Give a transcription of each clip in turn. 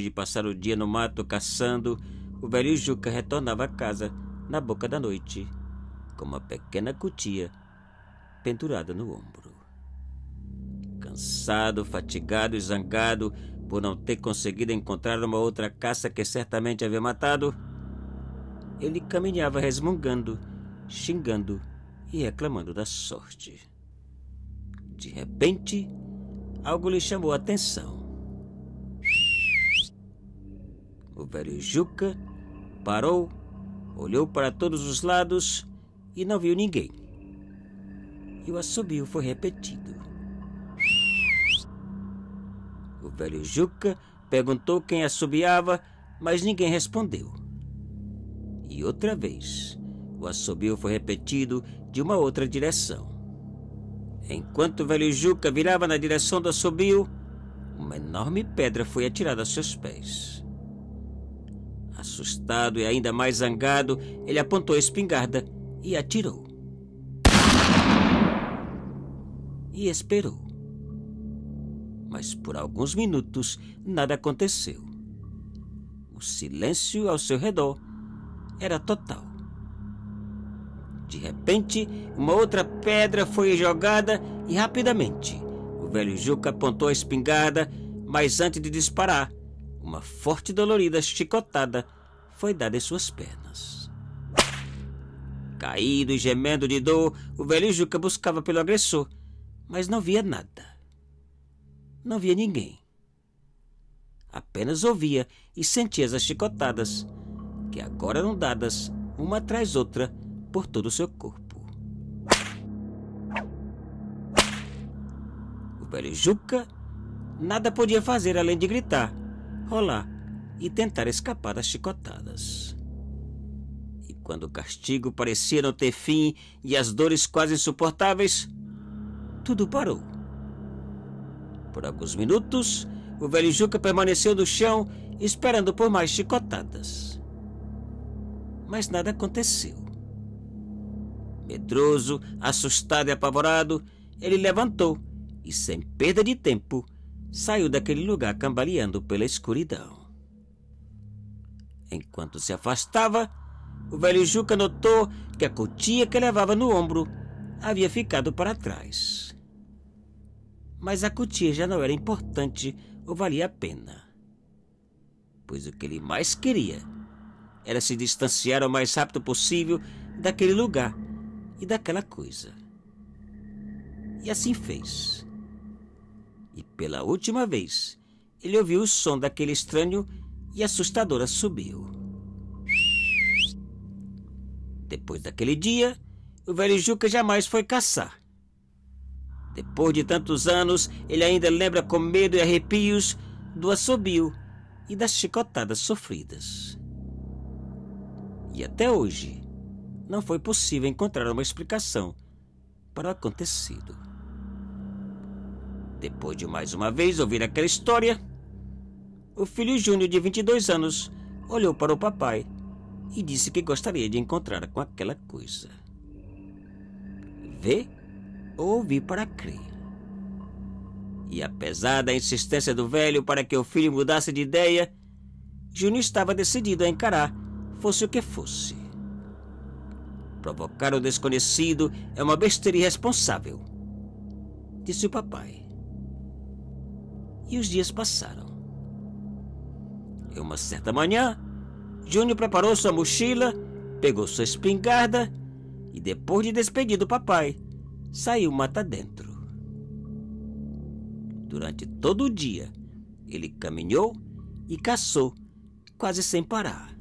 Depois de passar o dia no mato caçando, o velho Juca retornava a casa na boca da noite, com uma pequena cutia pendurada no ombro. Cansado, fatigado e zangado por não ter conseguido encontrar uma outra caça que certamente havia matado, ele caminhava resmungando, xingando e reclamando da sorte. De repente, algo lhe chamou a atenção. O velho Juca parou, olhou para todos os lados e não viu ninguém. E o assobio foi repetido. O velho Juca perguntou quem assobiava, mas ninguém respondeu. E outra vez, o assobio foi repetido de uma outra direção. Enquanto o velho Juca virava na direção do assobio, uma enorme pedra foi atirada a seus pés. Assustado e ainda mais zangado, ele apontou a espingarda e atirou. E esperou. Mas por alguns minutos nada aconteceu. O silêncio ao seu redor era total. De repente, uma outra pedra foi jogada e rapidamente o velho Juca apontou a espingarda, mas antes de disparar, uma forte e dolorida chicotada foi dada em suas pernas. Caído e gemendo de dor, o velho Juca buscava pelo agressor, mas não via nada. Não via ninguém. Apenas ouvia e sentia as chicotadas, que agora eram dadas uma atrás outra por todo o seu corpo. O velho Juca nada podia fazer além de gritar, rolar e tentar escapar das chicotadas. E quando o castigo parecia não ter fim e as dores quase insuportáveis, tudo parou. Por alguns minutos, o velho Juca permaneceu no chão, esperando por mais chicotadas. Mas nada aconteceu. Medroso, assustado e apavorado, ele levantou e, sem perda de tempo, saiu daquele lugar cambaleando pela escuridão. Enquanto se afastava, o velho Juca notou que a cotia que levava no ombro havia ficado para trás. Mas a cotia já não era importante ou valia a pena, pois o que ele mais queria era se distanciar o mais rápido possível daquele lugar e daquela coisa. E assim fez. E pela última vez, ele ouviu o som daquele estranho e assustador assobio. Depois daquele dia, o velho Juca jamais foi caçar. Depois de tantos anos, ele ainda lembra com medo e arrepios do assobio e das chicotadas sofridas. E até hoje, não foi possível encontrar uma explicação para o acontecido. Depois de mais uma vez ouvir aquela história, o filho Júnior, de 22 anos, olhou para o papai e disse que gostaria de encontrar com aquela coisa. Vê ou ouvi para crer. E apesar da insistência do velho para que o filho mudasse de ideia, Júnior estava decidido a encarar, fosse o que fosse. Provocar o desconhecido é uma besteira irresponsável, disse o papai e os dias passaram. E uma certa manhã, Júnior preparou sua mochila, pegou sua espingarda e, depois de despedir do papai, saiu mata dentro. Durante todo o dia, ele caminhou e caçou, quase sem parar.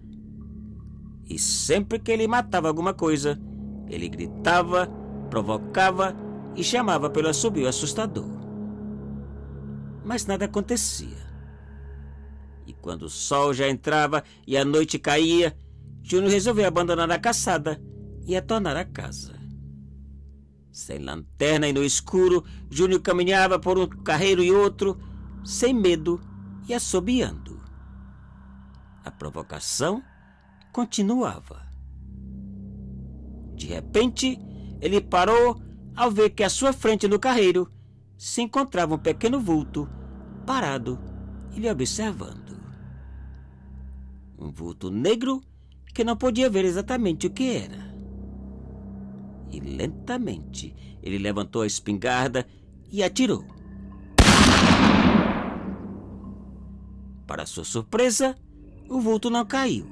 E sempre que ele matava alguma coisa, ele gritava, provocava e chamava pelo assobio assustador mas nada acontecia. E quando o sol já entrava e a noite caía, Júnior resolveu abandonar a caçada e retornar à casa. Sem lanterna e no escuro, Júnior caminhava por um carreiro e outro, sem medo e assobiando. A provocação continuava. De repente, ele parou ao ver que à sua frente no carreiro se encontrava um pequeno vulto parado e lhe observando. Um vulto negro que não podia ver exatamente o que era. E lentamente ele levantou a espingarda e atirou. Para sua surpresa, o vulto não caiu.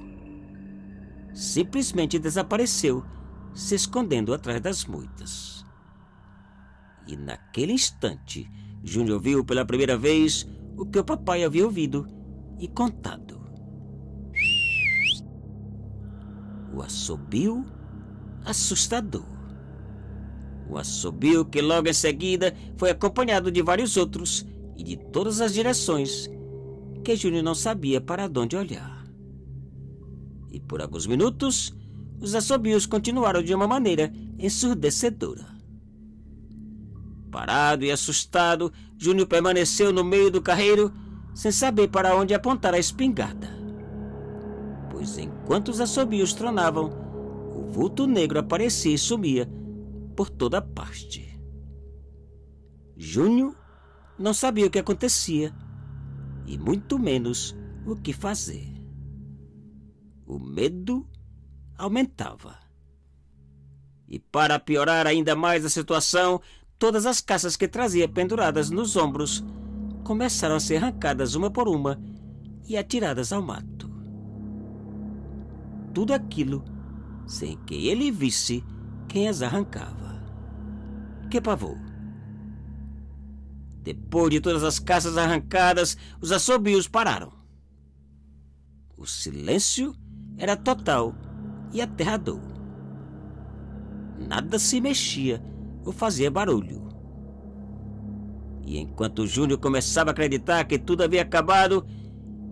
Simplesmente desapareceu, se escondendo atrás das moitas. E naquele instante, Júnior viu pela primeira vez o que o papai havia ouvido e contado. O assobio assustador. O assobio que logo em seguida foi acompanhado de vários outros e de todas as direções, que Júnior não sabia para onde olhar. E por alguns minutos, os assobios continuaram de uma maneira ensurdecedora. Parado e assustado, Júnior permaneceu no meio do carreiro, sem saber para onde apontar a espingarda. Pois enquanto os assobios tronavam, o vulto negro aparecia e sumia por toda parte. Júnior não sabia o que acontecia e muito menos o que fazer. O medo aumentava. E para piorar ainda mais a situação, Todas as caças que trazia penduradas nos ombros começaram a ser arrancadas uma por uma e atiradas ao mato. Tudo aquilo sem que ele visse quem as arrancava. Que pavor! Depois de todas as caças arrancadas, os assobios pararam. O silêncio era total e aterrador. Nada se mexia ou fazia barulho. E enquanto Júnior começava a acreditar que tudo havia acabado,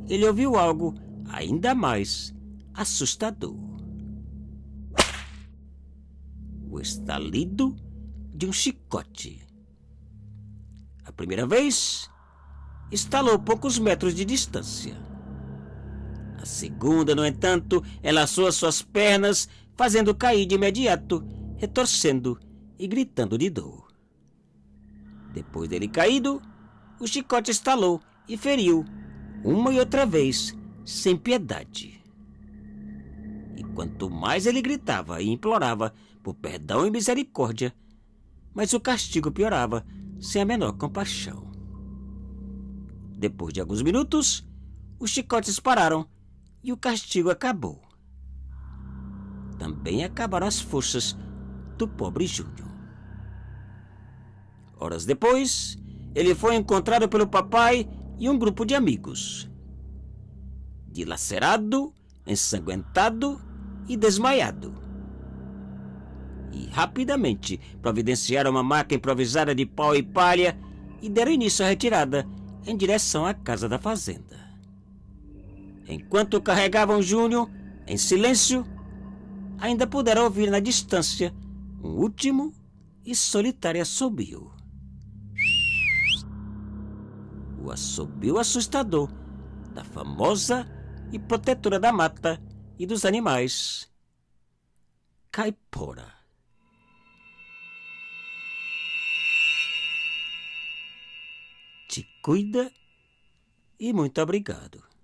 ele ouviu algo ainda mais assustador. O estalido de um chicote. A primeira vez, estalou poucos metros de distância. A segunda, no entanto, elaçou as suas pernas, fazendo cair de imediato, retorcendo e gritando de dor. Depois dele caído, o chicote estalou e feriu, uma e outra vez, sem piedade. E quanto mais ele gritava e implorava por perdão e misericórdia, mais o castigo piorava, sem a menor compaixão. Depois de alguns minutos, os chicotes pararam e o castigo acabou. Também acabaram as forças do pobre Júlio. Horas depois, ele foi encontrado pelo papai e um grupo de amigos. Dilacerado, ensanguentado e desmaiado. E rapidamente providenciaram uma maca improvisada de pau e palha e deram início à retirada em direção à casa da fazenda. Enquanto carregavam Júnior, em silêncio, ainda puderam ouvir na distância um último e solitário assobio. O assobio assustador da famosa e protetora da mata e dos animais, Caipora. Te cuida e muito obrigado.